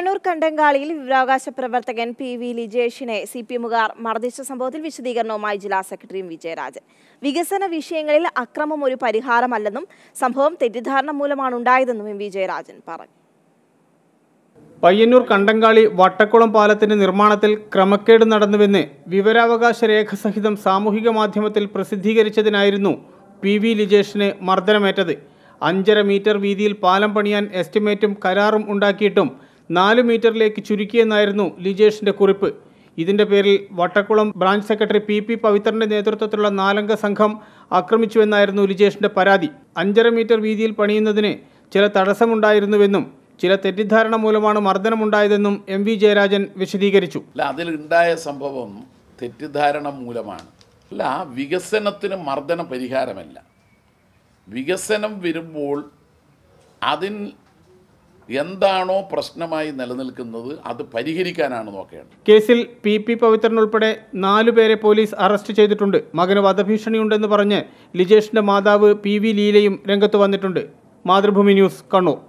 കണ്ണൂർ കണ്ടങ്കാളിയിൽ വിവരാവകാശ പ്രവർത്തകൻ പി വി ലിജേഷിനെ സി പി എമ്മുകാർ മർദ്ദിച്ച സംഭവത്തിൽ വിശദീകരണവുമായി ജില്ലാ സെക്രട്ടറിയും വിജയരാജൻ വികസന വിഷയങ്ങളിൽ അക്രമം ഒരു പരിഹാരമല്ലെന്നും സംഭവം തെറ്റിദ്ധാരണ മൂലമാണ് ഉണ്ടായതെന്നും എം വിജയരാജൻ പറഞ്ഞു പയ്യന്നൂർ കണ്ടങ്കാളി വട്ടക്കുളം പാലത്തിന്റെ നിർമ്മാണത്തിൽ ക്രമക്കേട് നടന്നുവെന്ന് വിവരാവകാശ രേഖ സഹിതം സാമൂഹിക മാധ്യമത്തിൽ പ്രസിദ്ധീകരിച്ചതിനായിരുന്നു പി വി ലിജേഷിന് മർദ്ദനമേറ്റത് അഞ്ചര മീറ്റർ വീതിയിൽ പാലം പണിയാൻ എസ്റ്റിമേറ്റും കരാറും ഉണ്ടാക്കിയിട്ടും നാല് മീറ്ററിലേക്ക് ചുരുക്കിയെന്നായിരുന്നു ലിജേഷിന്റെ കുറിപ്പ് ഇതിന്റെ പേരിൽ Vattakulam branch secretary P P പവിത്രന്റെ നേതൃത്വത്തിലുള്ള നാലംഗ സംഘം ആക്രമിച്ചുവെന്നായിരുന്നു ലിജേഷിന്റെ പരാതി അഞ്ചര മീറ്റർ വീതിയിൽ പണിയുന്നതിന് ചില തടസ്സമുണ്ടായിരുന്നുവെന്നും ചില തെറ്റിദ്ധാരണ മൂലമാണ് മർദ്ദനമുണ്ടായതെന്നും എം വി ജയരാജൻ വിശദീകരിച്ചു അല്ല അതിലുണ്ടായ സംഭവം തെറ്റിദ്ധാരണ മൂലമാണ് അല്ല വികസനത്തിന് മർദ്ദന പരിഹാരമല്ല വികസനം വരുമ്പോൾ അതിൽ എന്താണോ പ്രശ്നമായി നിലനിൽക്കുന്നത് അത് പരിഹരിക്കാനാണ് നോക്കേണ്ടത് കേസിൽ പി പി പവിത്രൻ ഉൾപ്പെടെ നാലുപേരെ പോലീസ് അറസ്റ്റ് ചെയ്തിട്ടുണ്ട് മകന് വധഭീഷണിയുണ്ടെന്ന് പറഞ്ഞ് ലിജേഷിന്റെ മാതാവ് പി വി ലീലയും രംഗത്ത് വന്നിട്ടുണ്ട് മാതൃഭൂമി ന്യൂസ് കണ്ണൂർ